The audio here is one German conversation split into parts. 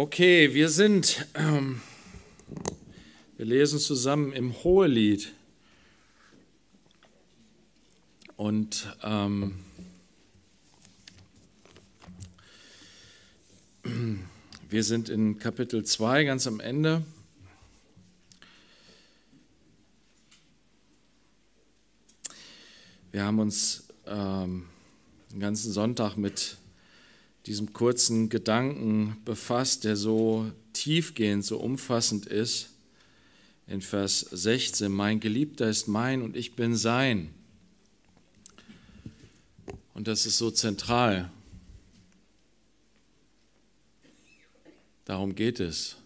Okay, wir sind, ähm, wir lesen zusammen im Hohelied. Und ähm, wir sind in Kapitel 2 ganz am Ende. Wir haben uns ähm, den ganzen Sonntag mit diesem kurzen Gedanken befasst, der so tiefgehend, so umfassend ist. In Vers 16, mein Geliebter ist mein und ich bin sein. Und das ist so zentral. Darum geht es.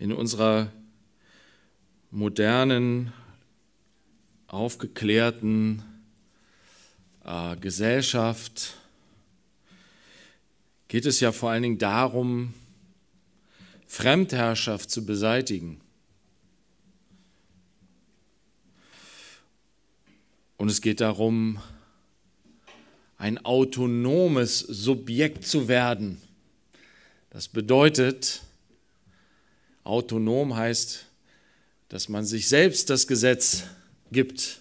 In unserer modernen aufgeklärten äh, Gesellschaft geht es ja vor allen Dingen darum, Fremdherrschaft zu beseitigen. Und es geht darum, ein autonomes Subjekt zu werden. Das bedeutet, autonom heißt, dass man sich selbst das Gesetz gibt.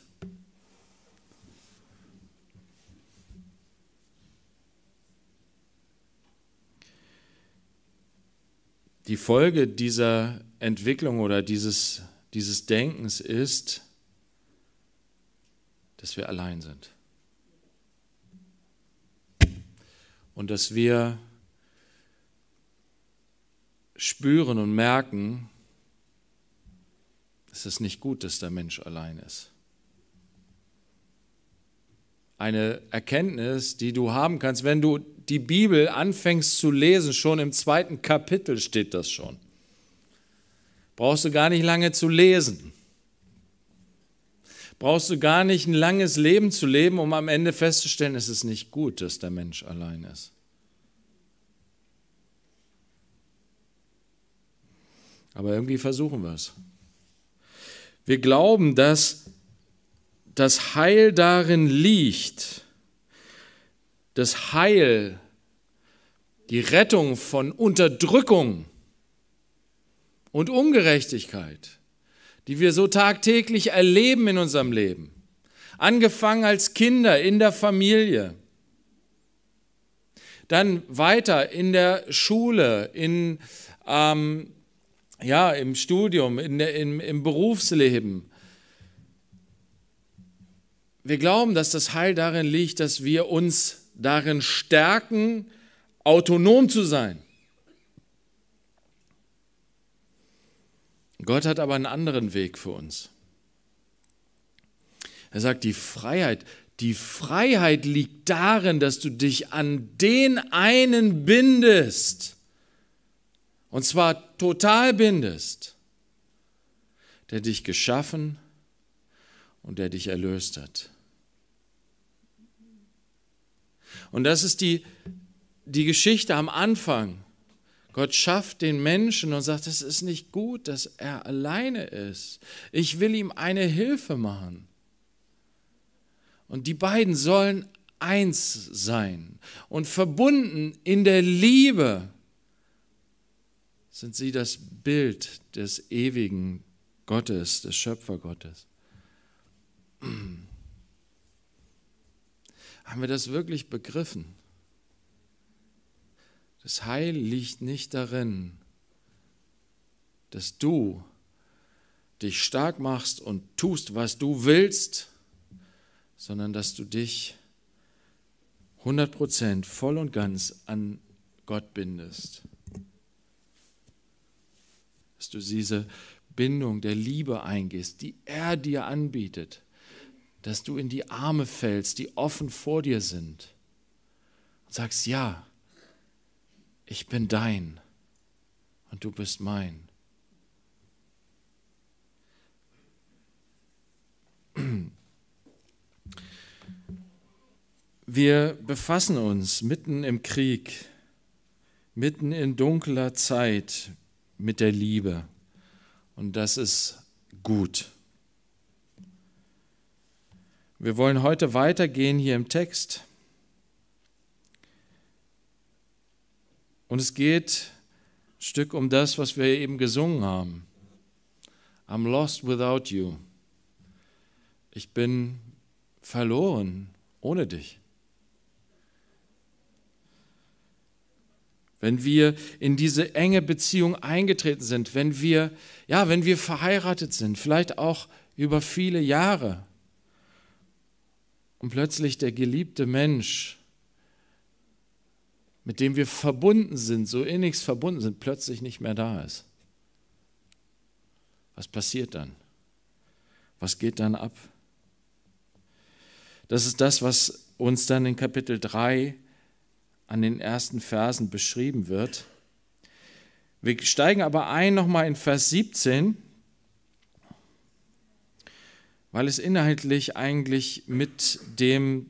Die Folge dieser Entwicklung oder dieses, dieses Denkens ist, dass wir allein sind. Und dass wir spüren und merken, es ist nicht gut, dass der Mensch allein ist. Eine Erkenntnis, die du haben kannst, wenn du die Bibel anfängst zu lesen, schon im zweiten Kapitel steht das schon. Brauchst du gar nicht lange zu lesen. Brauchst du gar nicht ein langes Leben zu leben, um am Ende festzustellen, es ist nicht gut, dass der Mensch allein ist. Aber irgendwie versuchen wir es. Wir glauben, dass das Heil darin liegt, das Heil, die Rettung von Unterdrückung und Ungerechtigkeit, die wir so tagtäglich erleben in unserem Leben, angefangen als Kinder in der Familie, dann weiter in der Schule, in ähm, ja, im Studium, in, in, im Berufsleben. Wir glauben, dass das Heil darin liegt, dass wir uns darin stärken, autonom zu sein. Gott hat aber einen anderen Weg für uns. Er sagt, die Freiheit, die Freiheit liegt darin, dass du dich an den einen bindest und zwar total bindest, der dich geschaffen und der dich erlöst hat. Und das ist die, die Geschichte am Anfang. Gott schafft den Menschen und sagt, es ist nicht gut, dass er alleine ist. Ich will ihm eine Hilfe machen. Und die beiden sollen eins sein und verbunden in der Liebe sind sie das Bild des ewigen Gottes, des Schöpfergottes. Haben wir das wirklich begriffen? Das Heil liegt nicht darin, dass du dich stark machst und tust, was du willst, sondern dass du dich 100% voll und ganz an Gott bindest du diese Bindung der Liebe eingehst, die er dir anbietet, dass du in die Arme fällst, die offen vor dir sind und sagst, ja, ich bin dein und du bist mein. Wir befassen uns mitten im Krieg, mitten in dunkler Zeit, mit der Liebe. Und das ist gut. Wir wollen heute weitergehen hier im Text. Und es geht ein Stück um das, was wir eben gesungen haben. I'm lost without you. Ich bin verloren ohne dich. wenn wir in diese enge Beziehung eingetreten sind, wenn wir, ja, wenn wir verheiratet sind, vielleicht auch über viele Jahre. Und plötzlich der geliebte Mensch, mit dem wir verbunden sind, so innigst verbunden sind, plötzlich nicht mehr da ist. Was passiert dann? Was geht dann ab? Das ist das, was uns dann in Kapitel 3 an den ersten Versen beschrieben wird. Wir steigen aber ein nochmal in Vers 17, weil es inhaltlich eigentlich mit dem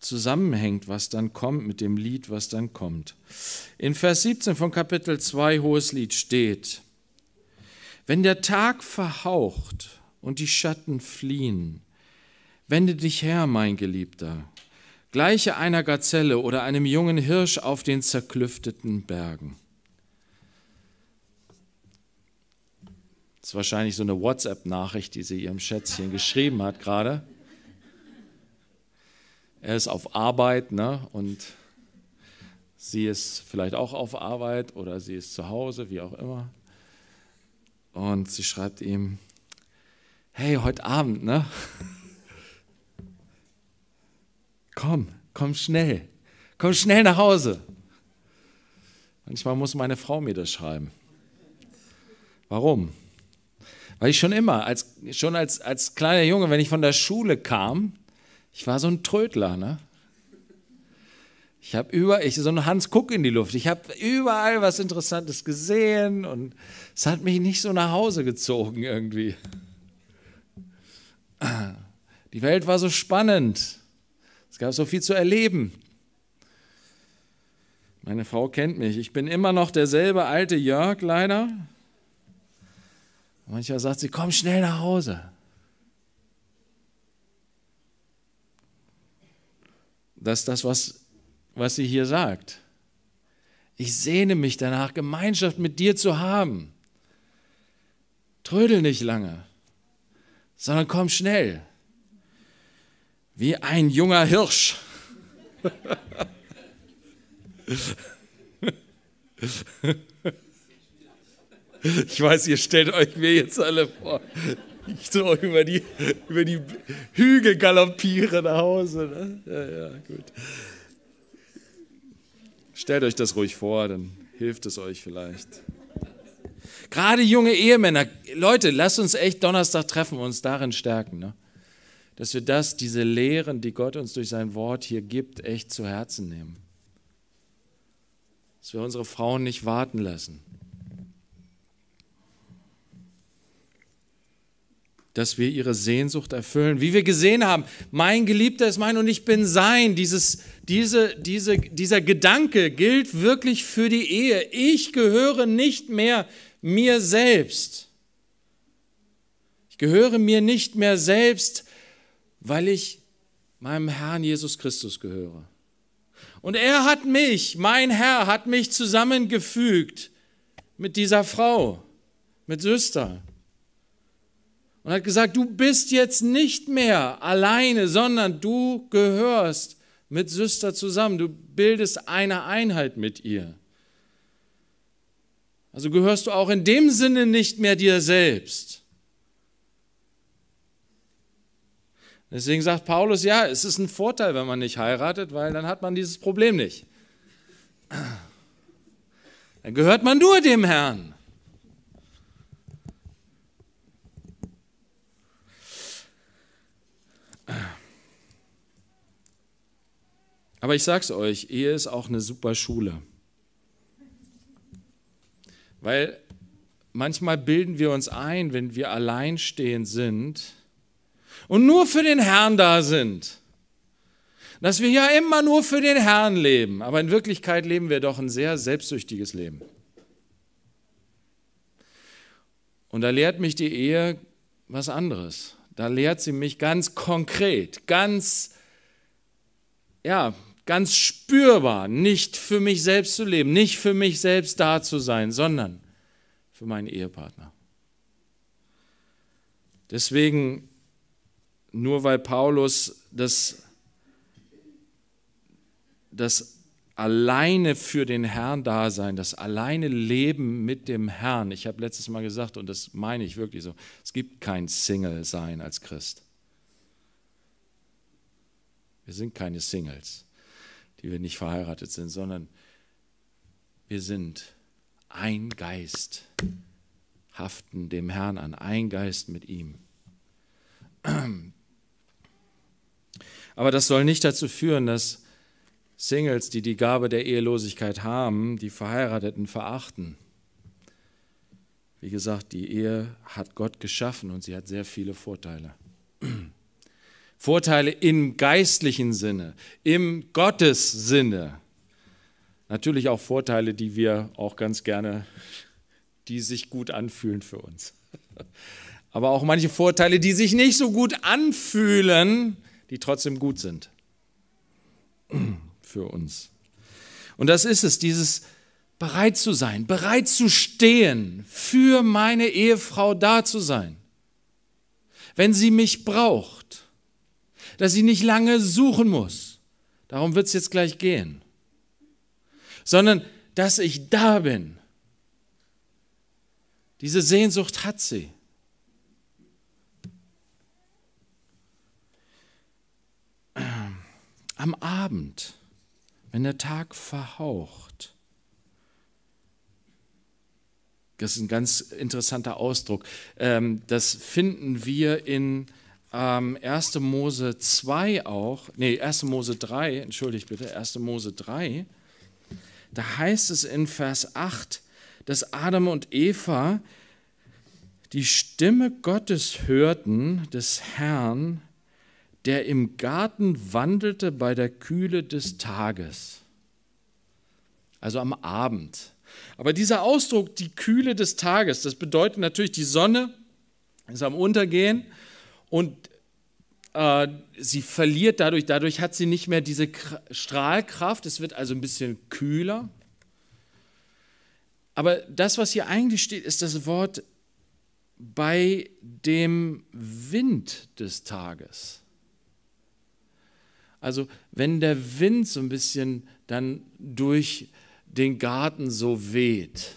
zusammenhängt, was dann kommt, mit dem Lied, was dann kommt. In Vers 17 von Kapitel 2 Hohes Lied steht, wenn der Tag verhaucht und die Schatten fliehen, wende dich her, mein Geliebter, gleiche einer Gazelle oder einem jungen Hirsch auf den zerklüfteten Bergen. Das ist wahrscheinlich so eine WhatsApp-Nachricht, die sie ihrem Schätzchen geschrieben hat gerade. Er ist auf Arbeit ne? und sie ist vielleicht auch auf Arbeit oder sie ist zu Hause, wie auch immer. Und sie schreibt ihm, hey, heute Abend, ne? komm, komm schnell, komm schnell nach Hause. Manchmal muss meine Frau mir das schreiben. Warum? Weil ich schon immer, als, schon als, als kleiner Junge, wenn ich von der Schule kam, ich war so ein Trödler, ne? Ich habe über, ich so ein Hans Kuck in die Luft. Ich habe überall was Interessantes gesehen und es hat mich nicht so nach Hause gezogen irgendwie. Die Welt war so spannend. Es gab so viel zu erleben. Meine Frau kennt mich. Ich bin immer noch derselbe alte Jörg, leider. Manchmal sagt sie, komm schnell nach Hause. Das ist das, was, was sie hier sagt. Ich sehne mich danach, Gemeinschaft mit dir zu haben. Trödel nicht lange, sondern komm schnell wie ein junger Hirsch. Ich weiß, ihr stellt euch mir jetzt alle vor, ich so über die, über die Hügel galoppiere nach Hause. Ne? Ja, ja, gut. Stellt euch das ruhig vor, dann hilft es euch vielleicht. Gerade junge Ehemänner, Leute, lasst uns echt Donnerstag treffen und uns darin stärken. Ne? dass wir das, diese Lehren, die Gott uns durch sein Wort hier gibt, echt zu Herzen nehmen. Dass wir unsere Frauen nicht warten lassen. Dass wir ihre Sehnsucht erfüllen. Wie wir gesehen haben, mein Geliebter ist mein und ich bin sein. Dieses, diese, diese, dieser Gedanke gilt wirklich für die Ehe. Ich gehöre nicht mehr mir selbst. Ich gehöre mir nicht mehr selbst, weil ich meinem Herrn Jesus Christus gehöre. Und er hat mich, mein Herr hat mich zusammengefügt mit dieser Frau, mit Süster. Und hat gesagt, du bist jetzt nicht mehr alleine, sondern du gehörst mit Süster zusammen. Du bildest eine Einheit mit ihr. Also gehörst du auch in dem Sinne nicht mehr dir selbst Deswegen sagt Paulus, ja, es ist ein Vorteil, wenn man nicht heiratet, weil dann hat man dieses Problem nicht. Dann gehört man nur dem Herrn. Aber ich sag's euch, Ehe ist auch eine super Schule. Weil manchmal bilden wir uns ein, wenn wir alleinstehend sind, und nur für den Herrn da sind. Dass wir ja immer nur für den Herrn leben, aber in Wirklichkeit leben wir doch ein sehr selbstsüchtiges Leben. Und da lehrt mich die Ehe was anderes. Da lehrt sie mich ganz konkret, ganz, ja, ganz spürbar, nicht für mich selbst zu leben, nicht für mich selbst da zu sein, sondern für meinen Ehepartner. Deswegen nur weil Paulus das, das alleine für den Herrn da sein, das alleine Leben mit dem Herrn. Ich habe letztes Mal gesagt, und das meine ich wirklich so, es gibt kein Single-Sein als Christ. Wir sind keine Singles, die wir nicht verheiratet sind, sondern wir sind ein Geist, haften dem Herrn an, ein Geist mit ihm. Aber das soll nicht dazu führen, dass Singles, die die Gabe der Ehelosigkeit haben, die Verheirateten verachten. Wie gesagt, die Ehe hat Gott geschaffen und sie hat sehr viele Vorteile. Vorteile im geistlichen Sinne, im Gottes Sinne. Natürlich auch Vorteile, die wir auch ganz gerne, die sich gut anfühlen für uns. Aber auch manche Vorteile, die sich nicht so gut anfühlen, die trotzdem gut sind für uns. Und das ist es, dieses bereit zu sein, bereit zu stehen, für meine Ehefrau da zu sein. Wenn sie mich braucht, dass sie nicht lange suchen muss, darum wird es jetzt gleich gehen, sondern dass ich da bin. Diese Sehnsucht hat sie. am Abend, wenn der Tag verhaucht. Das ist ein ganz interessanter Ausdruck. Ähm, das finden wir in 1. Ähm, Mose 2 auch, nee, 1. Mose 3, entschuldigt bitte, 1. Mose 3. Da heißt es in Vers 8, dass Adam und Eva die Stimme Gottes hörten, des Herrn, der im Garten wandelte bei der Kühle des Tages. Also am Abend. Aber dieser Ausdruck, die Kühle des Tages, das bedeutet natürlich, die Sonne ist am Untergehen und äh, sie verliert dadurch, dadurch hat sie nicht mehr diese K Strahlkraft, es wird also ein bisschen kühler. Aber das, was hier eigentlich steht, ist das Wort bei dem Wind des Tages. Also wenn der Wind so ein bisschen dann durch den Garten so weht,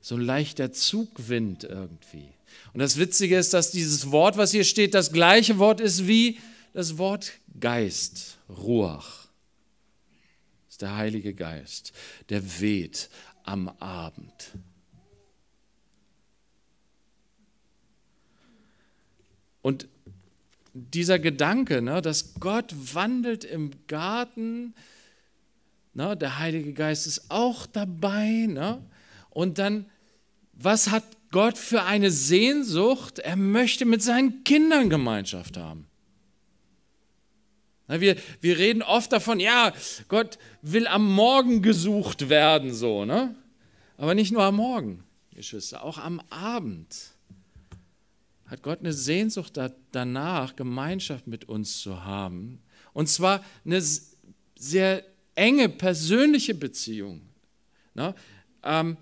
so ein leichter Zugwind irgendwie. Und das Witzige ist, dass dieses Wort, was hier steht, das gleiche Wort ist wie das Wort Geist, Ruach. Das ist der Heilige Geist, der weht am Abend. Und dieser Gedanke, ne, dass Gott wandelt im Garten, ne, der Heilige Geist ist auch dabei. Ne, und dann, was hat Gott für eine Sehnsucht? Er möchte mit seinen Kindern Gemeinschaft haben. Ne, wir, wir reden oft davon, ja, Gott will am Morgen gesucht werden, so, ne? Aber nicht nur am Morgen, Geschwister, auch am Abend hat Gott eine Sehnsucht danach, Gemeinschaft mit uns zu haben. Und zwar eine sehr enge persönliche Beziehung. Na, ne? ähm,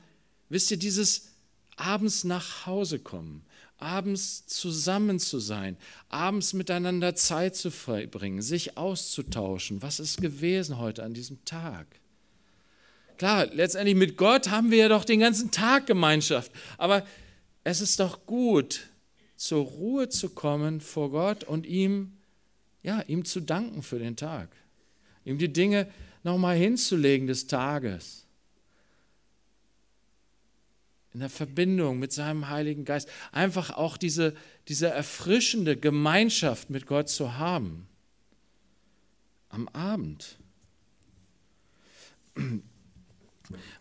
wisst ihr, dieses abends nach Hause kommen, abends zusammen zu sein, abends miteinander Zeit zu verbringen, sich auszutauschen. Was ist gewesen heute an diesem Tag? Klar, letztendlich mit Gott haben wir ja doch den ganzen Tag Gemeinschaft, aber es ist doch gut, zur Ruhe zu kommen vor Gott und ihm, ja, ihm zu danken für den Tag. Ihm die Dinge nochmal hinzulegen des Tages. In der Verbindung mit seinem Heiligen Geist. Einfach auch diese, diese erfrischende Gemeinschaft mit Gott zu haben. Am Abend.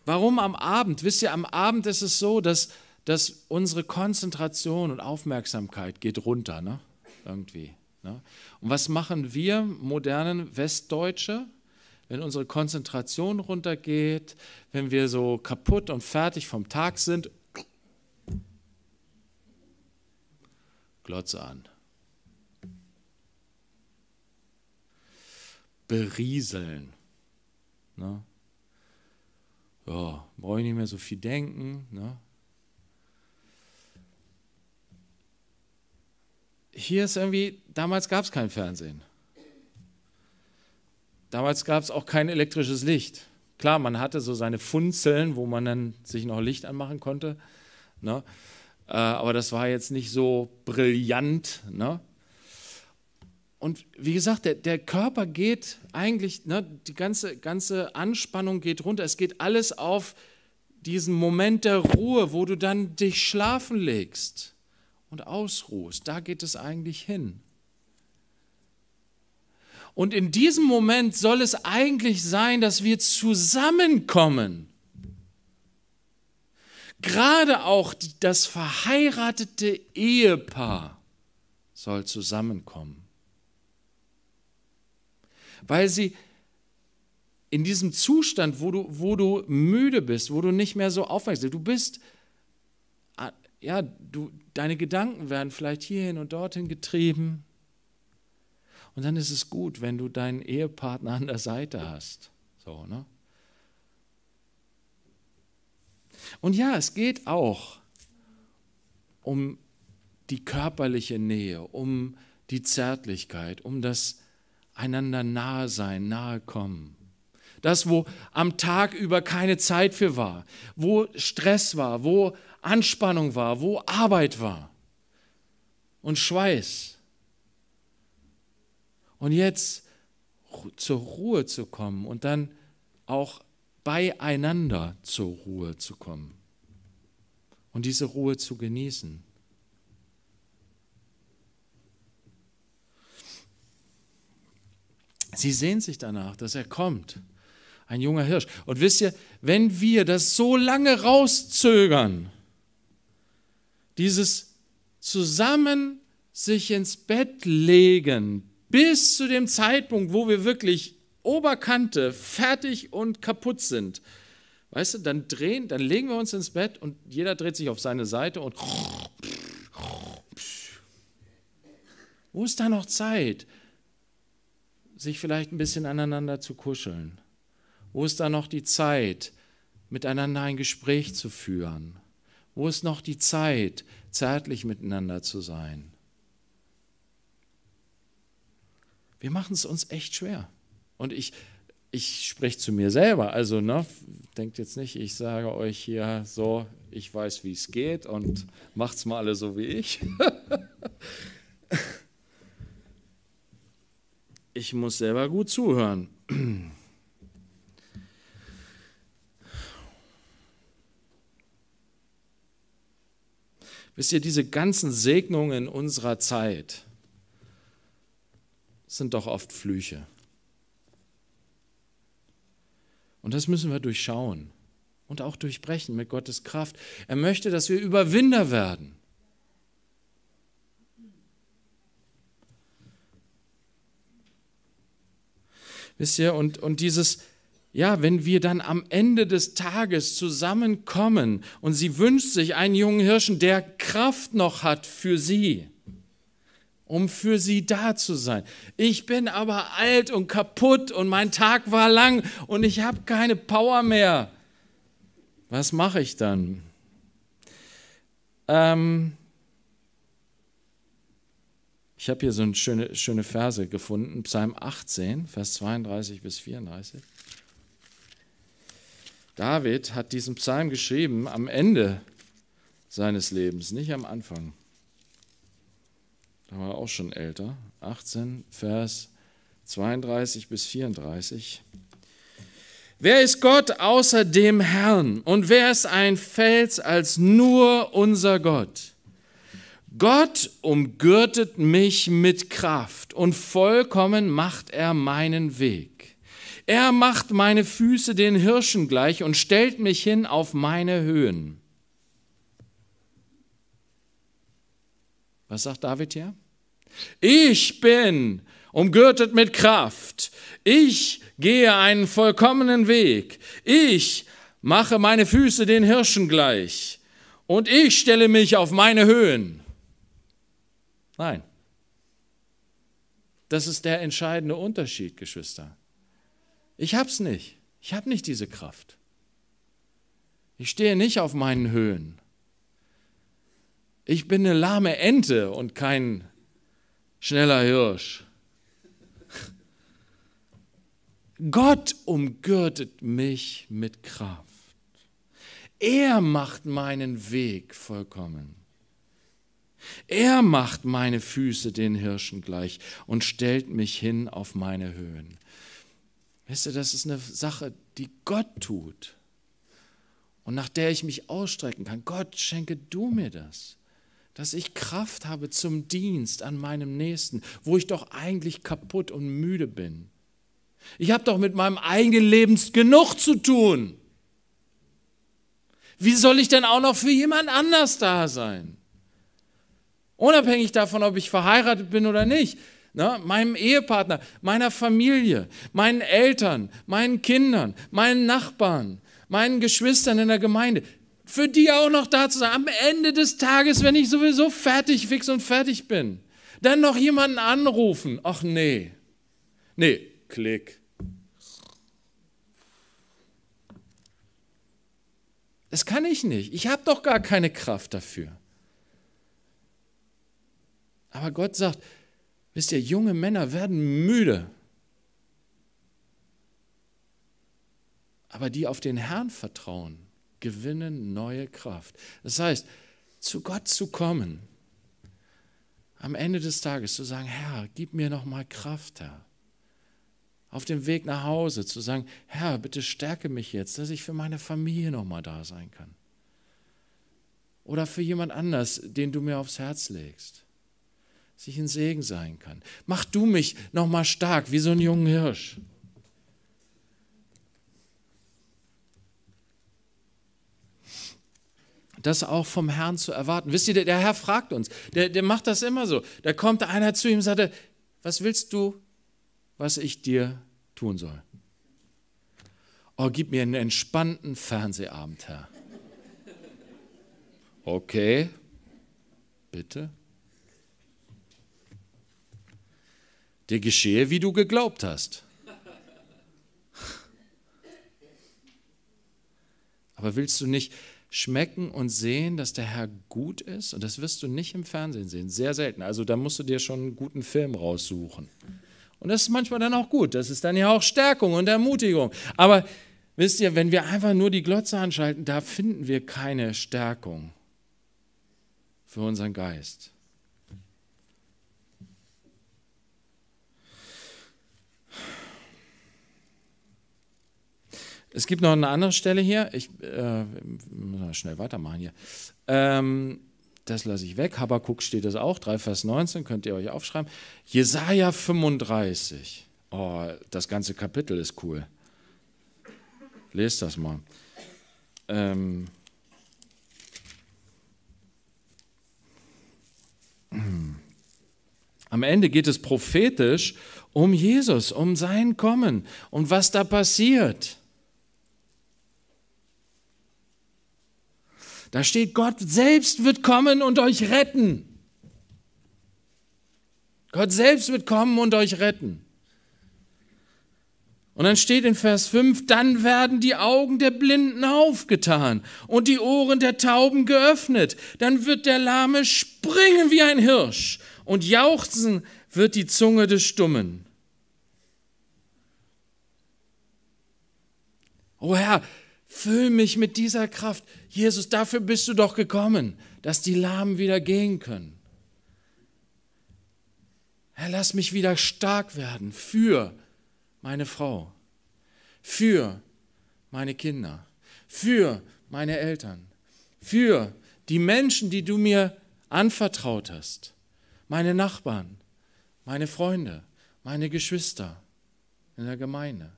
Warum am Abend? Wisst ihr, am Abend ist es so, dass dass unsere Konzentration und Aufmerksamkeit geht runter, ne? irgendwie. Ne? Und was machen wir modernen Westdeutsche? Wenn unsere Konzentration runtergeht, wenn wir so kaputt und fertig vom Tag sind, Glotze an. Berieseln. Ne? Ja, brauche ich nicht mehr so viel denken. Ne? hier ist irgendwie, damals gab es kein Fernsehen. Damals gab es auch kein elektrisches Licht. Klar, man hatte so seine Funzeln, wo man dann sich noch Licht anmachen konnte. Ne? Äh, aber das war jetzt nicht so brillant. Ne? Und wie gesagt, der, der Körper geht eigentlich, ne, die ganze, ganze Anspannung geht runter. Es geht alles auf diesen Moment der Ruhe, wo du dann dich schlafen legst und ausruhst. Da geht es eigentlich hin. Und in diesem Moment soll es eigentlich sein, dass wir zusammenkommen. Gerade auch das verheiratete Ehepaar soll zusammenkommen, weil sie in diesem Zustand, wo du, wo du müde bist, wo du nicht mehr so aufmerksam bist, du bist, ah, ja, du, Deine Gedanken werden vielleicht hierhin und dorthin getrieben. Und dann ist es gut, wenn du deinen Ehepartner an der Seite hast. So, ne? Und ja, es geht auch um die körperliche Nähe, um die Zärtlichkeit, um das einander nahe sein, nahe kommen. Das, wo am Tag über keine Zeit für war, wo Stress war, wo Anspannung war, wo Arbeit war und Schweiß. Und jetzt zur Ruhe zu kommen und dann auch beieinander zur Ruhe zu kommen und diese Ruhe zu genießen. Sie sehnt sich danach, dass er kommt, ein junger Hirsch. Und wisst ihr, wenn wir das so lange rauszögern, dieses zusammen sich ins Bett legen, bis zu dem Zeitpunkt, wo wir wirklich Oberkante fertig und kaputt sind. Weißt du, dann drehen, dann legen wir uns ins Bett und jeder dreht sich auf seine Seite und wo ist da noch Zeit, sich vielleicht ein bisschen aneinander zu kuscheln? Wo ist da noch die Zeit, miteinander ein Gespräch zu führen? Wo ist noch die Zeit, zärtlich miteinander zu sein? Wir machen es uns echt schwer. Und ich, ich spreche zu mir selber. Also, ne, denkt jetzt nicht, ich sage euch hier so, ich weiß, wie es geht und macht es mal alle so wie ich. ich muss selber gut zuhören. Wisst ihr, diese ganzen Segnungen unserer Zeit sind doch oft Flüche. Und das müssen wir durchschauen und auch durchbrechen mit Gottes Kraft. Er möchte, dass wir Überwinder werden. Wisst ihr, und, und dieses, ja, wenn wir dann am Ende des Tages zusammenkommen und sie wünscht sich einen jungen Hirschen, der Kraft noch hat für sie, um für sie da zu sein. Ich bin aber alt und kaputt und mein Tag war lang und ich habe keine Power mehr. Was mache ich dann? Ähm ich habe hier so eine schöne, schöne Verse gefunden, Psalm 18, Vers 32 bis 34. David hat diesen Psalm geschrieben am Ende seines Lebens, nicht am Anfang. Da war er auch schon älter. 18, Vers 32 bis 34. Wer ist Gott außer dem Herrn? Und wer ist ein Fels als nur unser Gott? Gott umgürtet mich mit Kraft und vollkommen macht er meinen Weg. Er macht meine Füße den Hirschen gleich und stellt mich hin auf meine Höhen. Was sagt David hier? Ich bin umgürtet mit Kraft. Ich gehe einen vollkommenen Weg. Ich mache meine Füße den Hirschen gleich. Und ich stelle mich auf meine Höhen. Nein. Das ist der entscheidende Unterschied, Geschwister. Ich hab's nicht. Ich habe nicht diese Kraft. Ich stehe nicht auf meinen Höhen. Ich bin eine lahme Ente und kein schneller Hirsch. Gott umgürtet mich mit Kraft. Er macht meinen Weg vollkommen. Er macht meine Füße den Hirschen gleich und stellt mich hin auf meine Höhen. Wisst ihr, das ist eine Sache, die Gott tut und nach der ich mich ausstrecken kann. Gott, schenke du mir das, dass ich Kraft habe zum Dienst an meinem Nächsten, wo ich doch eigentlich kaputt und müde bin. Ich habe doch mit meinem eigenen Leben genug zu tun. Wie soll ich denn auch noch für jemand anders da sein? Unabhängig davon, ob ich verheiratet bin oder nicht ne, meinem Ehepartner, meiner Familie, meinen Eltern, meinen Kindern, meinen Nachbarn, meinen Geschwistern in der Gemeinde. Für die auch noch da zu sein. Am Ende des Tages, wenn ich sowieso fertig, fix und fertig bin, dann noch jemanden anrufen. Ach nee. Nee, klick. Das kann ich nicht. Ich habe doch gar keine Kraft dafür. Aber Gott sagt, Wisst ihr, junge Männer werden müde. Aber die auf den Herrn vertrauen, gewinnen neue Kraft. Das heißt, zu Gott zu kommen, am Ende des Tages zu sagen, Herr, gib mir noch mal Kraft, Herr. Auf dem Weg nach Hause zu sagen, Herr, bitte stärke mich jetzt, dass ich für meine Familie noch mal da sein kann. Oder für jemand anders, den du mir aufs Herz legst sich ein Segen sein kann. Mach du mich nochmal stark, wie so ein junger Hirsch. Das auch vom Herrn zu erwarten. Wisst ihr, der, der Herr fragt uns, der, der macht das immer so. Da kommt einer zu ihm und sagt, was willst du, was ich dir tun soll? Oh, gib mir einen entspannten Fernsehabend, Herr. Okay, bitte. dir geschehe, wie du geglaubt hast. Aber willst du nicht schmecken und sehen, dass der Herr gut ist? Und das wirst du nicht im Fernsehen sehen, sehr selten. Also da musst du dir schon einen guten Film raussuchen. Und das ist manchmal dann auch gut. Das ist dann ja auch Stärkung und Ermutigung. Aber wisst ihr, wenn wir einfach nur die Glotze anschalten, da finden wir keine Stärkung für unseren Geist. Es gibt noch eine andere Stelle hier. Ich äh, muss schnell weitermachen hier. Ähm, das lasse ich weg. Habakuk steht das auch, 3 Vers 19, könnt ihr euch aufschreiben. Jesaja 35. Oh, das ganze Kapitel ist cool. Lest das mal. Ähm. Am Ende geht es prophetisch um Jesus, um sein Kommen und was da passiert. Da steht, Gott selbst wird kommen und euch retten. Gott selbst wird kommen und euch retten. Und dann steht in Vers 5, dann werden die Augen der Blinden aufgetan und die Ohren der Tauben geöffnet. Dann wird der Lahme springen wie ein Hirsch und jauchzen wird die Zunge des Stummen. O oh Herr, Füll mich mit dieser Kraft. Jesus, dafür bist du doch gekommen, dass die Lahmen wieder gehen können. Herr, lass mich wieder stark werden für meine Frau, für meine Kinder, für meine Eltern, für die Menschen, die du mir anvertraut hast, meine Nachbarn, meine Freunde, meine Geschwister in der Gemeinde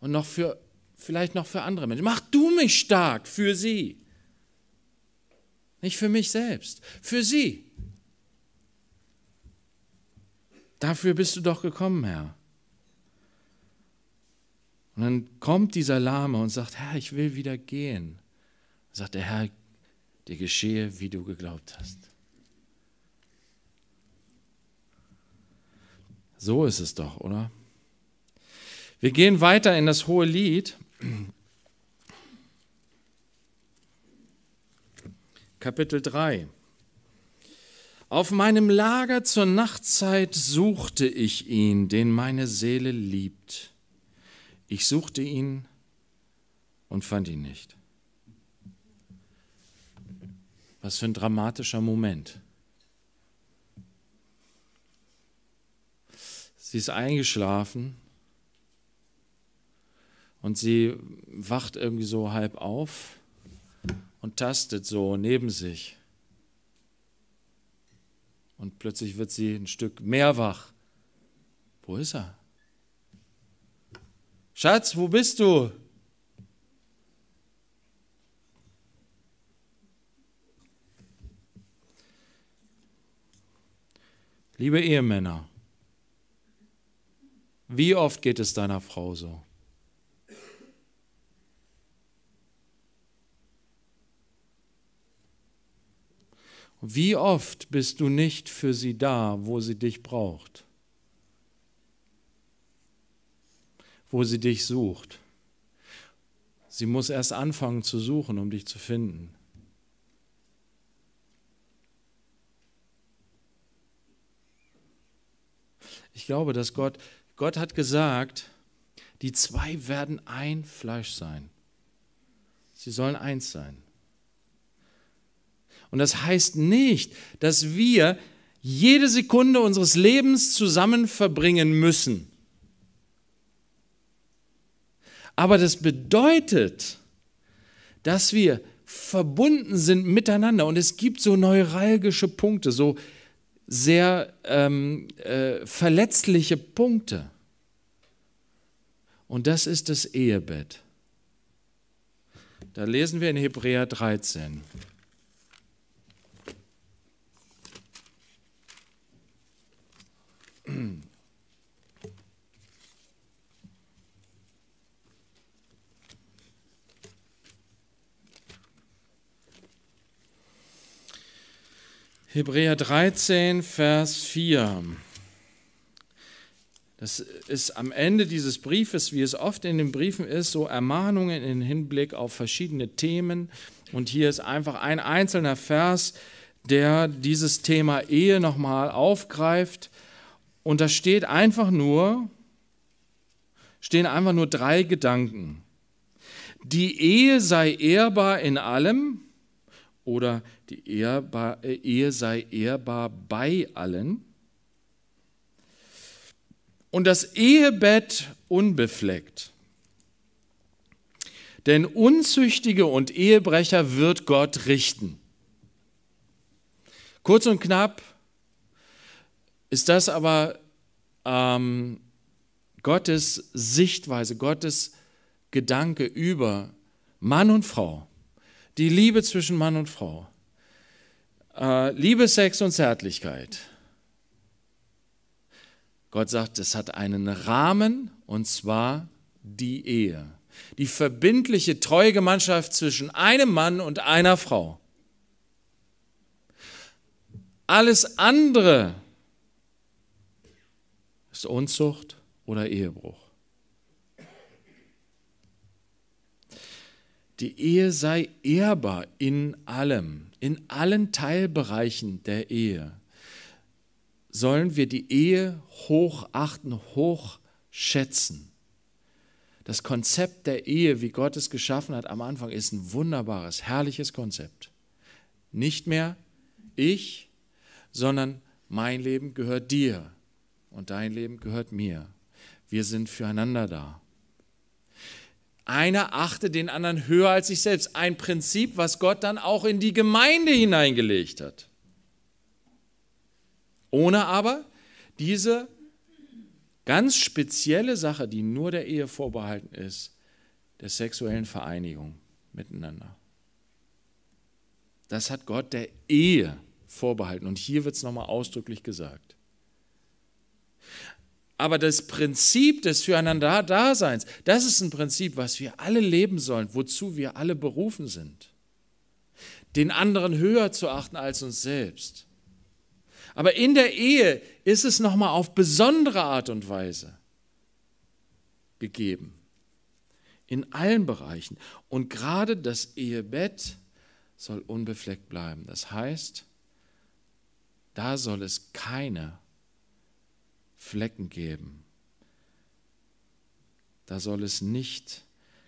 und noch für vielleicht noch für andere Menschen. Mach du mich stark für sie. Nicht für mich selbst, für sie. Dafür bist du doch gekommen, Herr. Und dann kommt dieser Lahme und sagt, Herr, ich will wieder gehen. sagt der Herr, dir geschehe, wie du geglaubt hast. So ist es doch, oder? Wir gehen weiter in das hohe Lied Kapitel 3 Auf meinem Lager zur Nachtzeit suchte ich ihn, den meine Seele liebt. Ich suchte ihn und fand ihn nicht. Was für ein dramatischer Moment. Sie ist eingeschlafen, und sie wacht irgendwie so halb auf und tastet so neben sich. Und plötzlich wird sie ein Stück mehr wach. Wo ist er? Schatz, wo bist du? Liebe Ehemänner, wie oft geht es deiner Frau so? Wie oft bist du nicht für sie da, wo sie dich braucht, wo sie dich sucht? Sie muss erst anfangen zu suchen, um dich zu finden. Ich glaube, dass Gott, Gott hat gesagt, die zwei werden ein Fleisch sein. Sie sollen eins sein. Und das heißt nicht, dass wir jede Sekunde unseres Lebens zusammen verbringen müssen. Aber das bedeutet, dass wir verbunden sind miteinander. Und es gibt so neuralgische Punkte, so sehr ähm, äh, verletzliche Punkte. Und das ist das Ehebett. Da lesen wir in Hebräer 13. Hebräer 13, Vers 4. Das ist am Ende dieses Briefes, wie es oft in den Briefen ist, so Ermahnungen im Hinblick auf verschiedene Themen. Und hier ist einfach ein einzelner Vers, der dieses Thema Ehe nochmal aufgreift und da steht einfach nur, stehen einfach nur drei Gedanken. Die Ehe sei ehrbar in allem oder die ehrbar, äh, Ehe sei ehrbar bei allen und das Ehebett unbefleckt. Denn Unzüchtige und Ehebrecher wird Gott richten. Kurz und knapp, ist das aber ähm, Gottes Sichtweise, Gottes Gedanke über Mann und Frau, die Liebe zwischen Mann und Frau, äh, Liebe, Sex und Zärtlichkeit. Gott sagt, es hat einen Rahmen und zwar die Ehe. Die verbindliche, treue Gemeinschaft zwischen einem Mann und einer Frau. Alles andere ist Unzucht oder Ehebruch. Die Ehe sei ehrbar in allem, in allen Teilbereichen der Ehe. Sollen wir die Ehe hochachten, hochschätzen. Das Konzept der Ehe, wie Gott es geschaffen hat am Anfang, ist ein wunderbares, herrliches Konzept. Nicht mehr ich, sondern mein Leben gehört dir und dein Leben gehört mir. Wir sind füreinander da. Einer achte den anderen höher als sich selbst. Ein Prinzip, was Gott dann auch in die Gemeinde hineingelegt hat. Ohne aber diese ganz spezielle Sache, die nur der Ehe vorbehalten ist, der sexuellen Vereinigung miteinander. Das hat Gott der Ehe vorbehalten. Und hier wird es nochmal ausdrücklich gesagt. Aber das Prinzip des Füreinander-Daseins, das ist ein Prinzip, was wir alle leben sollen, wozu wir alle berufen sind. Den anderen höher zu achten als uns selbst. Aber in der Ehe ist es nochmal auf besondere Art und Weise gegeben. In allen Bereichen. Und gerade das Ehebett soll unbefleckt bleiben. Das heißt, da soll es keine Flecken geben. Da soll es nicht,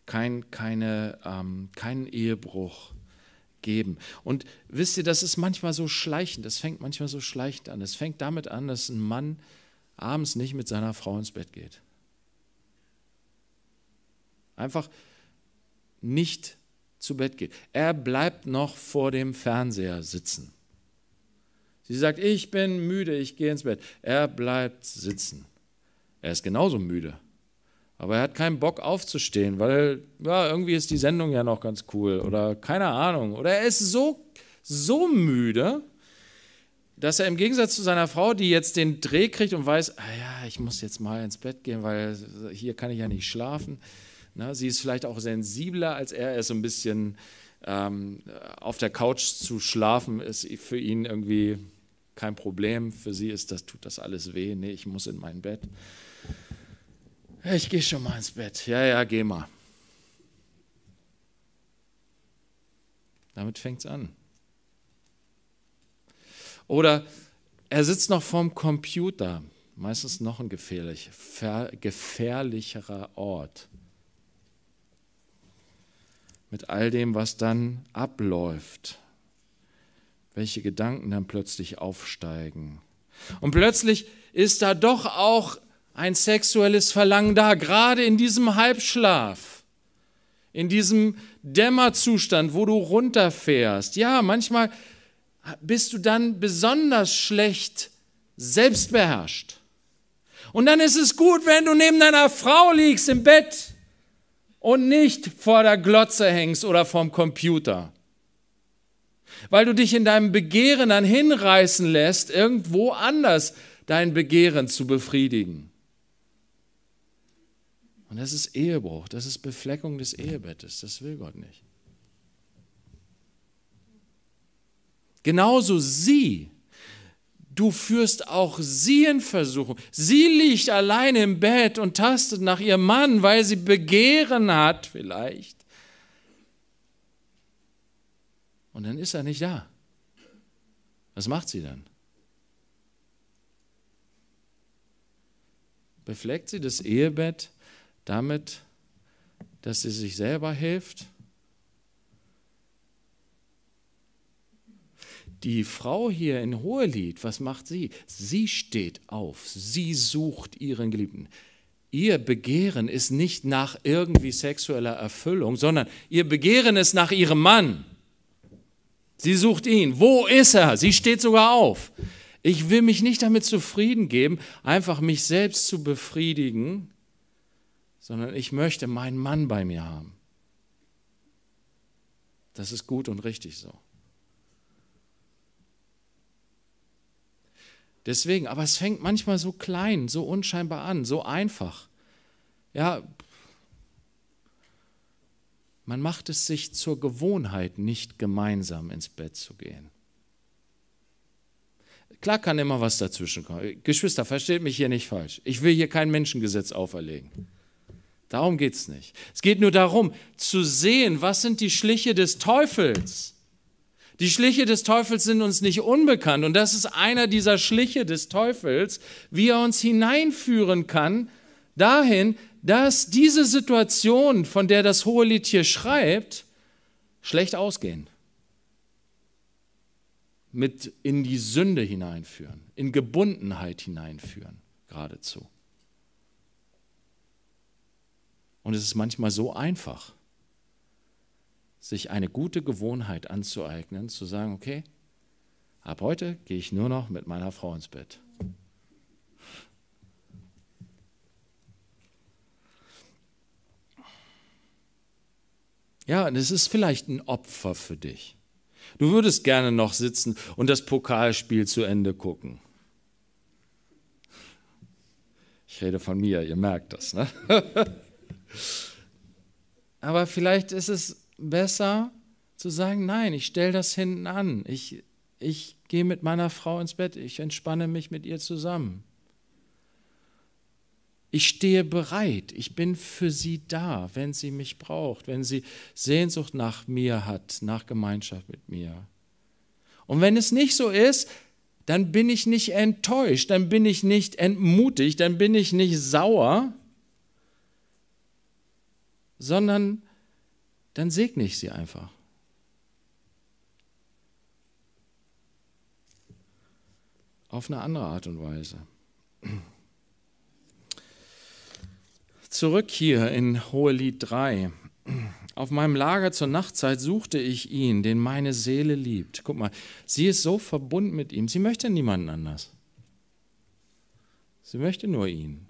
kein, keine, ähm, keinen Ehebruch geben. Und wisst ihr, das ist manchmal so schleichend, das fängt manchmal so schleichend an. Es fängt damit an, dass ein Mann abends nicht mit seiner Frau ins Bett geht. Einfach nicht zu Bett geht. Er bleibt noch vor dem Fernseher sitzen. Sie sagt, ich bin müde, ich gehe ins Bett. Er bleibt sitzen. Er ist genauso müde. Aber er hat keinen Bock aufzustehen, weil ja, irgendwie ist die Sendung ja noch ganz cool oder keine Ahnung. Oder er ist so, so müde, dass er im Gegensatz zu seiner Frau, die jetzt den Dreh kriegt und weiß, ah ja, ich muss jetzt mal ins Bett gehen, weil hier kann ich ja nicht schlafen. Na, sie ist vielleicht auch sensibler als er. Er ist so ein bisschen ähm, auf der Couch zu schlafen, ist für ihn irgendwie kein Problem. Für sie ist das, tut das alles weh. Nee, ich muss in mein Bett. Ich gehe schon mal ins Bett. Ja, ja, geh mal. Damit fängt es an. Oder er sitzt noch vorm Computer. Meistens noch ein gefährlich, gefährlicherer Ort. Mit all dem, was dann abläuft welche Gedanken dann plötzlich aufsteigen. Und plötzlich ist da doch auch ein sexuelles Verlangen da, gerade in diesem Halbschlaf, in diesem Dämmerzustand, wo du runterfährst. Ja, manchmal bist du dann besonders schlecht selbstbeherrscht. Und dann ist es gut, wenn du neben deiner Frau liegst im Bett und nicht vor der Glotze hängst oder vorm Computer weil du dich in deinem Begehren dann hinreißen lässt, irgendwo anders dein Begehren zu befriedigen. Und das ist Ehebruch, das ist Befleckung des Ehebettes, das will Gott nicht. Genauso sie, du führst auch sie in Versuchung. Sie liegt allein im Bett und tastet nach ihrem Mann, weil sie Begehren hat vielleicht. und dann ist er nicht da. Was macht sie dann? Befleckt sie das Ehebett damit, dass sie sich selber hilft? Die Frau hier in Hohelied, was macht sie? Sie steht auf, sie sucht ihren Geliebten. Ihr Begehren ist nicht nach irgendwie sexueller Erfüllung, sondern ihr Begehren ist nach ihrem Mann. Sie sucht ihn. Wo ist er? Sie steht sogar auf. Ich will mich nicht damit zufrieden geben, einfach mich selbst zu befriedigen, sondern ich möchte meinen Mann bei mir haben. Das ist gut und richtig so. Deswegen, aber es fängt manchmal so klein, so unscheinbar an, so einfach. Ja, man macht es sich zur Gewohnheit, nicht gemeinsam ins Bett zu gehen. Klar kann immer was dazwischenkommen. Geschwister, versteht mich hier nicht falsch. Ich will hier kein Menschengesetz auferlegen. Darum geht es nicht. Es geht nur darum, zu sehen, was sind die Schliche des Teufels. Die Schliche des Teufels sind uns nicht unbekannt und das ist einer dieser Schliche des Teufels, wie er uns hineinführen kann dahin, dass diese Situation, von der das hohe Lied hier schreibt, schlecht ausgehen. Mit in die Sünde hineinführen, in Gebundenheit hineinführen, geradezu. Und es ist manchmal so einfach, sich eine gute Gewohnheit anzueignen, zu sagen, okay, ab heute gehe ich nur noch mit meiner Frau ins Bett. Ja, und es ist vielleicht ein Opfer für dich. Du würdest gerne noch sitzen und das Pokalspiel zu Ende gucken. Ich rede von mir, ihr merkt das. Ne? Aber vielleicht ist es besser zu sagen, nein, ich stelle das hinten an. Ich, ich gehe mit meiner Frau ins Bett, ich entspanne mich mit ihr zusammen. Ich stehe bereit, ich bin für sie da, wenn sie mich braucht, wenn sie Sehnsucht nach mir hat, nach Gemeinschaft mit mir. Und wenn es nicht so ist, dann bin ich nicht enttäuscht, dann bin ich nicht entmutigt, dann bin ich nicht sauer, sondern dann segne ich sie einfach. Auf eine andere Art und Weise. Zurück hier in Hohelied 3. Auf meinem Lager zur Nachtzeit suchte ich ihn, den meine Seele liebt. Guck mal, sie ist so verbunden mit ihm, sie möchte niemanden anders. Sie möchte nur ihn.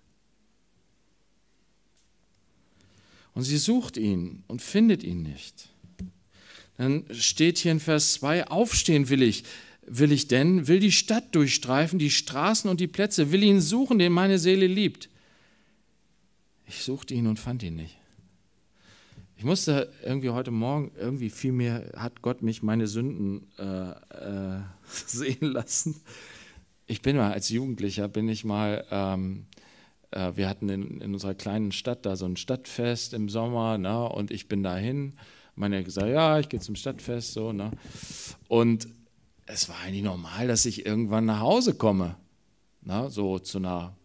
Und sie sucht ihn und findet ihn nicht. Dann steht hier in Vers 2, aufstehen will ich, will ich denn, will die Stadt durchstreifen, die Straßen und die Plätze, will ihn suchen, den meine Seele liebt. Ich suchte ihn und fand ihn nicht. Ich musste irgendwie heute Morgen, irgendwie viel mehr hat Gott mich meine Sünden äh, äh, sehen lassen. Ich bin mal als Jugendlicher, bin ich mal, ähm, äh, wir hatten in, in, unserer kleinen Stadt da so ein Stadtfest im Sommer na, ne, und ich bin dahin. Meine hat gesagt, ja, ich gehe zum Stadtfest so. Na. Ne. Und es war eigentlich normal, dass ich irgendwann nach Hause komme, na, ne, so zu einer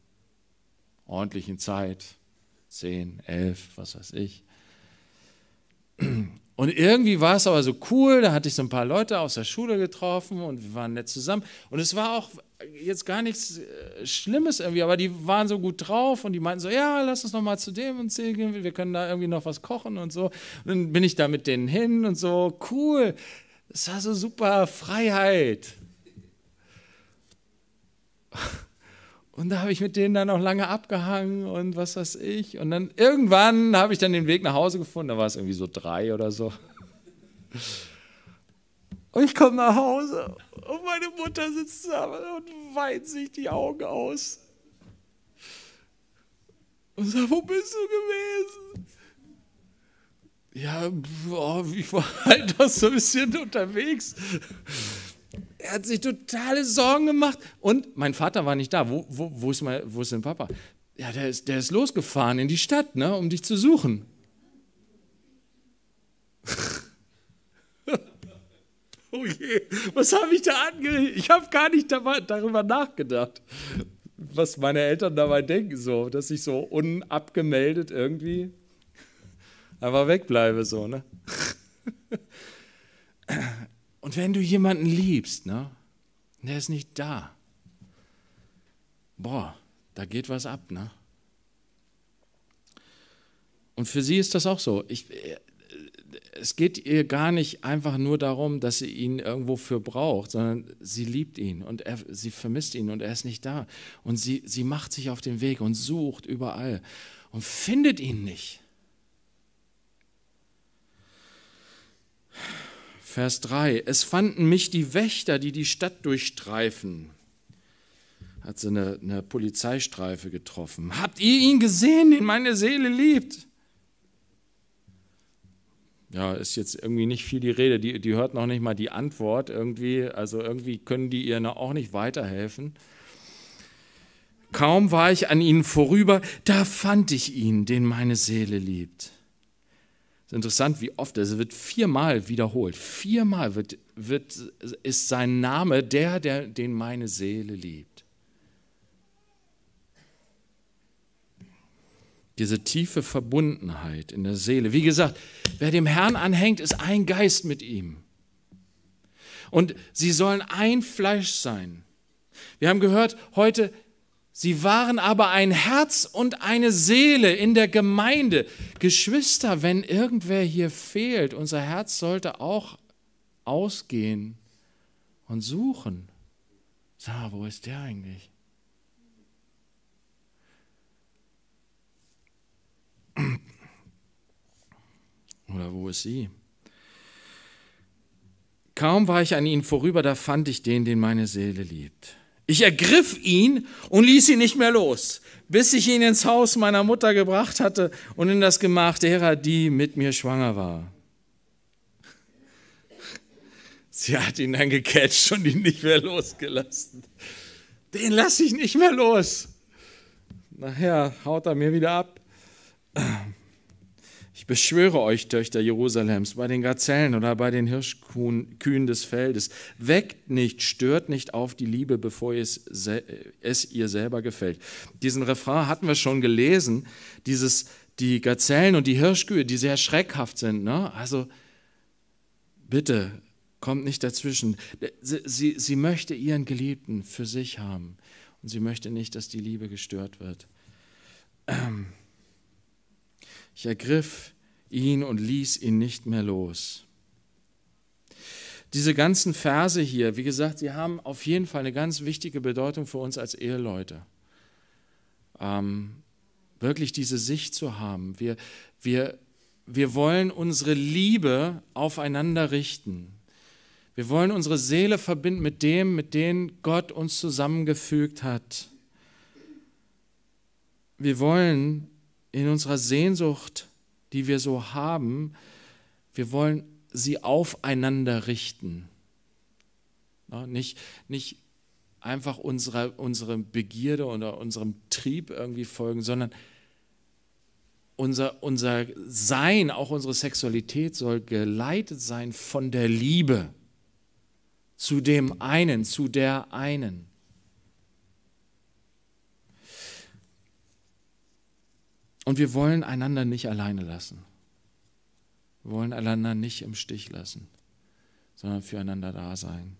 ordentlichen Zeit zehn, elf, was weiß ich. Und irgendwie war es aber so cool, da hatte ich so ein paar Leute aus der Schule getroffen und wir waren nett zusammen. Und es war auch jetzt gar nichts äh, Schlimmes irgendwie, aber die waren so gut drauf und die meinten so, ja, lass uns nochmal zu dem und zu gehen, wir können da irgendwie noch was kochen und so. Und dann bin ich da mit denen hin und so, cool, es war so super Freiheit. Und da habe ich mit denen dann auch lange abgehangen und was weiß ich. Und dann irgendwann habe ich dann den Weg nach Hause gefunden. Da war es irgendwie so drei oder so. Und ich komme nach Hause und meine Mutter sitzt da und weint sich die Augen aus. Und sagt, wo bist du gewesen? Ja, oh, ich war halt doch so ein bisschen unterwegs. Er hat sich totale Sorgen gemacht. Und mein Vater war nicht da. Wo, wo, wo, ist, mein, wo ist denn Papa? Ja, der ist, der ist losgefahren in die Stadt, ne, um dich zu suchen. oh je, was habe ich da angerichtet? Ich habe gar nicht darüber nachgedacht, was meine Eltern dabei denken, so, dass ich so unabgemeldet irgendwie einfach wegbleibe, so, ne? Und wenn du jemanden liebst, ne, und der ist nicht da, boah, da geht was ab, ne? Und für sie ist das auch so. Ich, äh, es geht ihr gar nicht einfach nur darum, dass sie ihn irgendwo für braucht, sondern sie liebt ihn und er, sie vermisst ihn und er ist nicht da. Und sie, sie macht sich auf den Weg und sucht überall und findet ihn nicht. Vers 3. Es fanden mich die Wächter, die die Stadt durchstreifen. Hat sie eine, eine Polizeistreife getroffen. Habt ihr ihn gesehen, den meine Seele liebt? Ja, ist jetzt irgendwie nicht viel die Rede. Die, die hört noch nicht mal die Antwort irgendwie. Also irgendwie können die ihr auch nicht weiterhelfen. Kaum war ich an ihnen vorüber, da fand ich ihn, den meine Seele liebt interessant, wie oft, es wird viermal wiederholt. Viermal wird, wird, ist sein Name der, der, den meine Seele liebt. Diese tiefe Verbundenheit in der Seele. Wie gesagt, wer dem Herrn anhängt, ist ein Geist mit ihm. Und sie sollen ein Fleisch sein. Wir haben gehört, heute Sie waren aber ein Herz und eine Seele in der Gemeinde. Geschwister, wenn irgendwer hier fehlt, unser Herz sollte auch ausgehen und suchen. Sag, wo ist der eigentlich? Oder wo ist sie? Kaum war ich an ihnen vorüber, da fand ich den, den meine Seele liebt. Ich ergriff ihn und ließ ihn nicht mehr los, bis ich ihn ins Haus meiner Mutter gebracht hatte und in das Gemach derer, die mit mir schwanger war. Sie hat ihn dann gecatcht und ihn nicht mehr losgelassen. Den lasse ich nicht mehr los. Nachher haut er mir wieder ab. Ich beschwöre euch, Töchter Jerusalems, bei den Gazellen oder bei den Hirschkühen des Feldes, weckt nicht, stört nicht auf die Liebe, bevor es, es ihr selber gefällt. Diesen Refrain hatten wir schon gelesen, dieses, die Gazellen und die Hirschkühe, die sehr schreckhaft sind. Ne? Also bitte, kommt nicht dazwischen. Sie, sie, sie möchte ihren Geliebten für sich haben und sie möchte nicht, dass die Liebe gestört wird. Ähm. Ich ergriff ihn und ließ ihn nicht mehr los. Diese ganzen Verse hier, wie gesagt, sie haben auf jeden Fall eine ganz wichtige Bedeutung für uns als Eheleute. Ähm, wirklich diese Sicht zu haben. Wir, wir, wir wollen unsere Liebe aufeinander richten. Wir wollen unsere Seele verbinden mit dem, mit dem Gott uns zusammengefügt hat. Wir wollen in unserer Sehnsucht die wir so haben, wir wollen sie aufeinander richten. nicht, nicht einfach unserer, unserer Begierde oder unserem Trieb irgendwie folgen, sondern unser, unser Sein, auch unsere Sexualität soll geleitet sein von der Liebe zu dem einen, zu der einen. Und wir wollen einander nicht alleine lassen. Wir wollen einander nicht im Stich lassen, sondern füreinander da sein.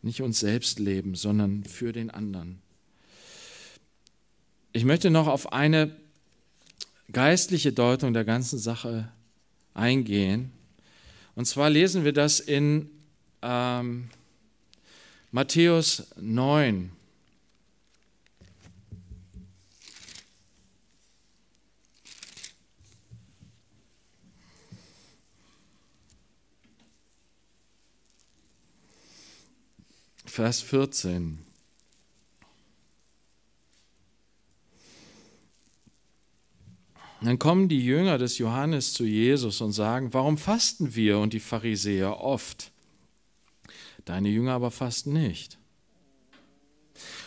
Nicht uns selbst leben, sondern für den anderen. Ich möchte noch auf eine geistliche Deutung der ganzen Sache eingehen. Und zwar lesen wir das in ähm, Matthäus 9. Vers 14. Dann kommen die Jünger des Johannes zu Jesus und sagen, warum fasten wir und die Pharisäer oft? Deine Jünger aber fasten nicht.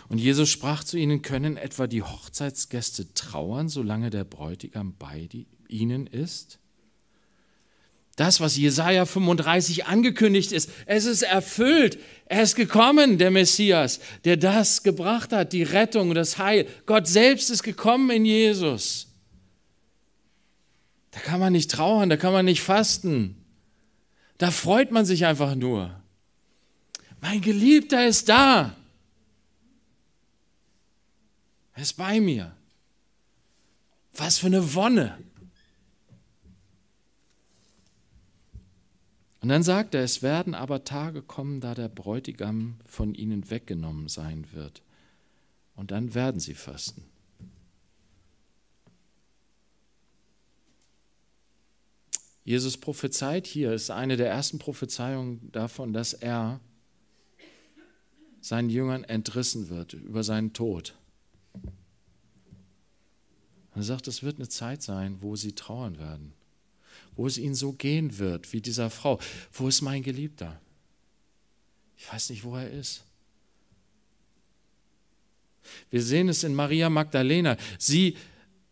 Und Jesus sprach zu ihnen, können etwa die Hochzeitsgäste trauern, solange der Bräutigam bei ihnen ist? das, was Jesaja 35 angekündigt ist. Es ist erfüllt. Er ist gekommen, der Messias, der das gebracht hat, die Rettung und das Heil. Gott selbst ist gekommen in Jesus. Da kann man nicht trauern, da kann man nicht fasten. Da freut man sich einfach nur. Mein Geliebter ist da. Er ist bei mir. Was für eine Wonne. Und dann sagt er, es werden aber Tage kommen, da der Bräutigam von ihnen weggenommen sein wird. Und dann werden sie fasten. Jesus prophezeit hier, ist eine der ersten Prophezeiungen davon, dass er seinen Jüngern entrissen wird über seinen Tod. Er sagt, es wird eine Zeit sein, wo sie trauern werden wo es ihnen so gehen wird wie dieser Frau. Wo ist mein Geliebter? Ich weiß nicht, wo er ist. Wir sehen es in Maria Magdalena. Sie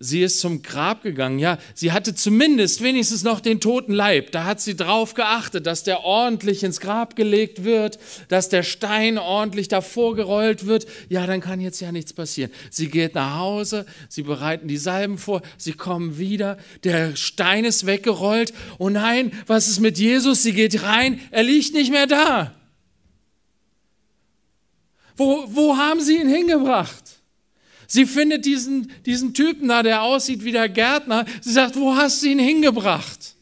Sie ist zum Grab gegangen. Ja, sie hatte zumindest wenigstens noch den toten Leib. Da hat sie drauf geachtet, dass der ordentlich ins Grab gelegt wird, dass der Stein ordentlich davor gerollt wird. Ja, dann kann jetzt ja nichts passieren. Sie geht nach Hause, sie bereiten die Salben vor, sie kommen wieder, der Stein ist weggerollt. Oh nein, was ist mit Jesus? Sie geht rein, er liegt nicht mehr da. Wo, wo haben sie ihn hingebracht? Sie findet diesen, diesen Typen da, der aussieht wie der Gärtner. Sie sagt, wo hast du ihn hingebracht?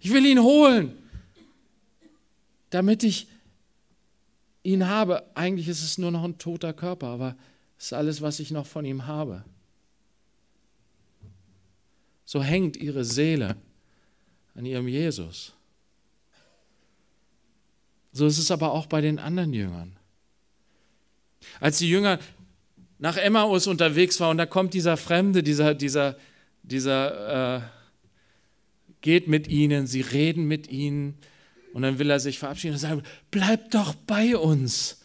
Ich will ihn holen, damit ich ihn habe. Eigentlich ist es nur noch ein toter Körper, aber es ist alles, was ich noch von ihm habe. So hängt ihre Seele an ihrem Jesus. So ist es aber auch bei den anderen Jüngern. Als die Jünger nach Emmaus unterwegs war und da kommt dieser Fremde, dieser, dieser, dieser äh, geht mit ihnen, sie reden mit ihnen und dann will er sich verabschieden und sagen, bleib doch bei uns,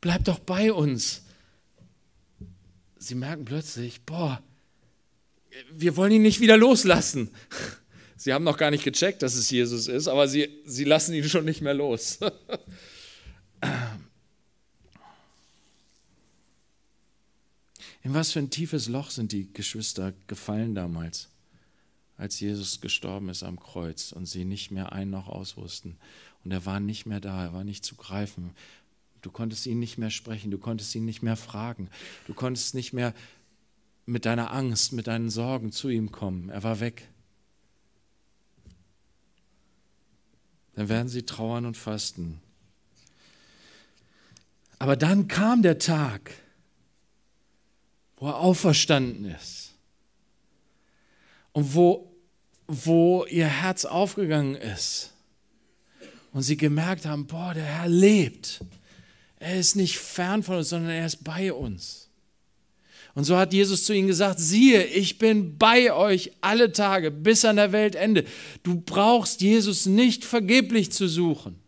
bleib doch bei uns. Sie merken plötzlich, boah, wir wollen ihn nicht wieder loslassen. Sie haben noch gar nicht gecheckt, dass es Jesus ist, aber sie, sie lassen ihn schon nicht mehr los. ähm. In was für ein tiefes Loch sind die Geschwister gefallen damals, als Jesus gestorben ist am Kreuz und sie nicht mehr ein noch auswussten. Und er war nicht mehr da, er war nicht zu greifen. Du konntest ihn nicht mehr sprechen, du konntest ihn nicht mehr fragen, du konntest nicht mehr mit deiner Angst, mit deinen Sorgen zu ihm kommen. Er war weg. Dann werden sie trauern und fasten. Aber dann kam der Tag, wo er auferstanden ist und wo, wo ihr Herz aufgegangen ist und sie gemerkt haben, boah, der Herr lebt. Er ist nicht fern von uns, sondern er ist bei uns. Und so hat Jesus zu ihnen gesagt, siehe, ich bin bei euch alle Tage bis an der Weltende. Du brauchst Jesus nicht vergeblich zu suchen.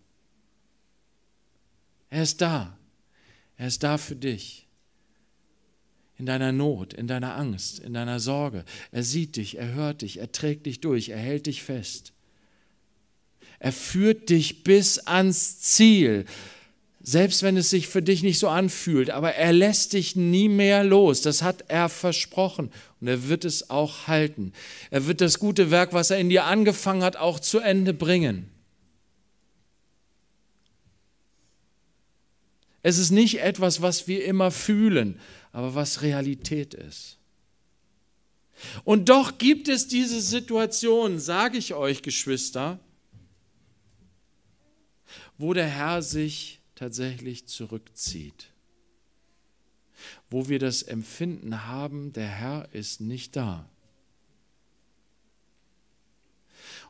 Er ist da. Er ist da für dich in deiner Not, in deiner Angst, in deiner Sorge. Er sieht dich, er hört dich, er trägt dich durch, er hält dich fest. Er führt dich bis ans Ziel, selbst wenn es sich für dich nicht so anfühlt, aber er lässt dich nie mehr los. Das hat er versprochen und er wird es auch halten. Er wird das gute Werk, was er in dir angefangen hat, auch zu Ende bringen. Es ist nicht etwas, was wir immer fühlen, aber was Realität ist. Und doch gibt es diese Situation, sage ich euch, Geschwister, wo der Herr sich tatsächlich zurückzieht, wo wir das Empfinden haben, der Herr ist nicht da.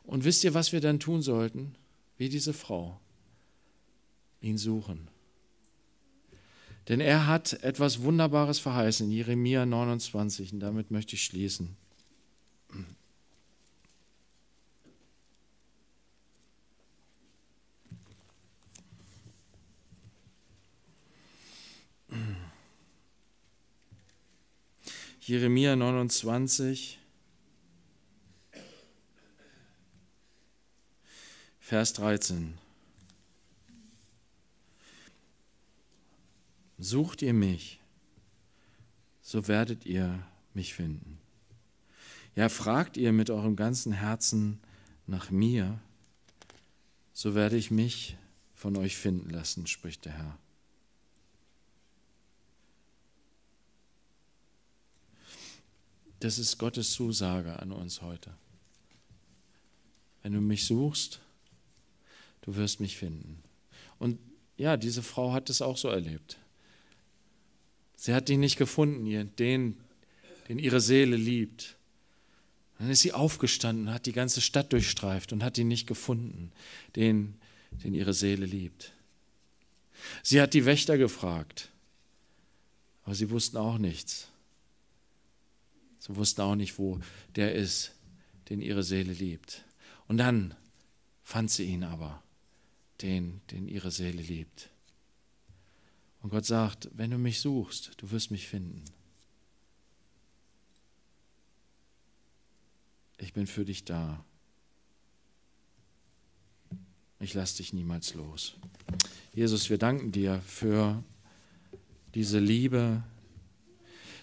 Und wisst ihr, was wir dann tun sollten? Wie diese Frau. Ihn suchen. Denn er hat etwas Wunderbares verheißen, Jeremia 29, und damit möchte ich schließen. Jeremia 29, Vers 13. Sucht ihr mich, so werdet ihr mich finden. Ja, fragt ihr mit eurem ganzen Herzen nach mir, so werde ich mich von euch finden lassen, spricht der Herr. Das ist Gottes Zusage an uns heute. Wenn du mich suchst, du wirst mich finden. Und ja, diese Frau hat es auch so erlebt. Sie hat ihn nicht gefunden, den, den ihre Seele liebt. Dann ist sie aufgestanden, hat die ganze Stadt durchstreift und hat ihn nicht gefunden, den, den ihre Seele liebt. Sie hat die Wächter gefragt, aber sie wussten auch nichts. Sie wussten auch nicht, wo der ist, den ihre Seele liebt. Und dann fand sie ihn aber, den, den ihre Seele liebt. Und Gott sagt, wenn du mich suchst, du wirst mich finden. Ich bin für dich da. Ich lasse dich niemals los. Jesus, wir danken dir für diese Liebe,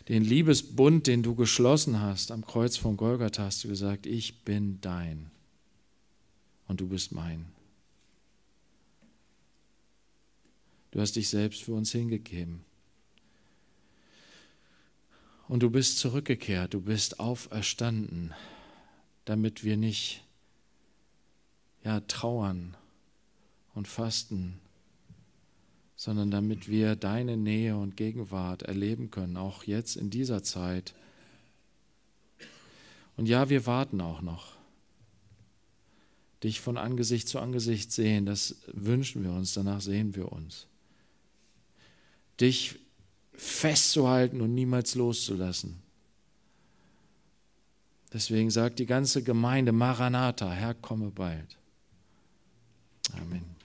den Liebesbund, den du geschlossen hast am Kreuz von Golgatha, hast du gesagt, ich bin dein und du bist mein. Du hast dich selbst für uns hingegeben. Und du bist zurückgekehrt, du bist auferstanden, damit wir nicht ja, trauern und fasten, sondern damit wir deine Nähe und Gegenwart erleben können, auch jetzt in dieser Zeit. Und ja, wir warten auch noch. Dich von Angesicht zu Angesicht sehen, das wünschen wir uns, danach sehen wir uns dich festzuhalten und niemals loszulassen. Deswegen sagt die ganze Gemeinde, Maranatha, Herr, komme bald. Amen.